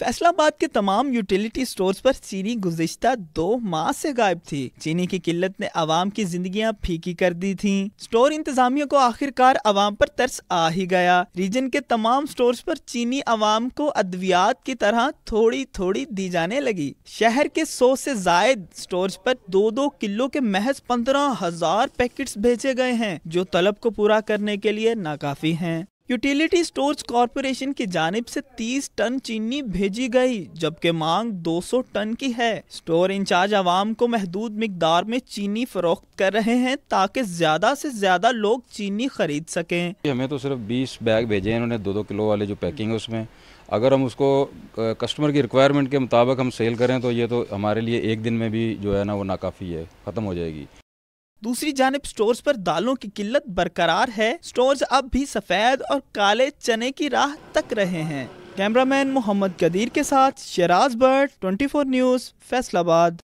फैसलाबाद के तमाम utility stores पर चीनी गुजशत दो माह से गायब थी चीनी की किल्लत ने आवाम की जिंदगियां फीकी कर दी थी स्टोर इंतजामियों को आखिरकार आवाम पर तरस आ ही गया रीजन के तमाम स्टोर्स पर चीनी आवाम को अद्वियात की तरह थोड़ी थोड़ी दी जाने लगी शहर के सौ से जायद स्टोर पर दो दो किलो के महज पंद्रह हजार पैकेट भेजे गए हैं जो तलब को पूरा करने के लिए नाकाफी है यूटिलिटी स्टोर्स कॉरपोरेशन की जानब से 30 टन चीनी भेजी गई जबकि मांग 200 टन की है स्टोर इंचार्ज आवाम को महदूद मकदार में चीनी फरोख्त कर रहे हैं ताकि ज्यादा से ज्यादा लोग चीनी खरीद सकें हमें तो सिर्फ 20 बैग भेजे हैं उन्होंने दो दो किलो वाले जो पैकिंग है उसमें अगर हम उसको कस्टमर की रिक्वायरमेंट के मुताबिक हम सेल करें तो ये तो हमारे लिए एक दिन में भी जो है ना वो नाकाफ़ी है ख़त्म हो जाएगी दूसरी जानब स्टोर्स पर दालों की किल्लत बरकरार है स्टोर्स अब भी सफेद और काले चने की राह तक रहे हैं कैमरामैन मोहम्मद कदीर के साथ शराज बर्ड 24 न्यूज़ फैसलाबाद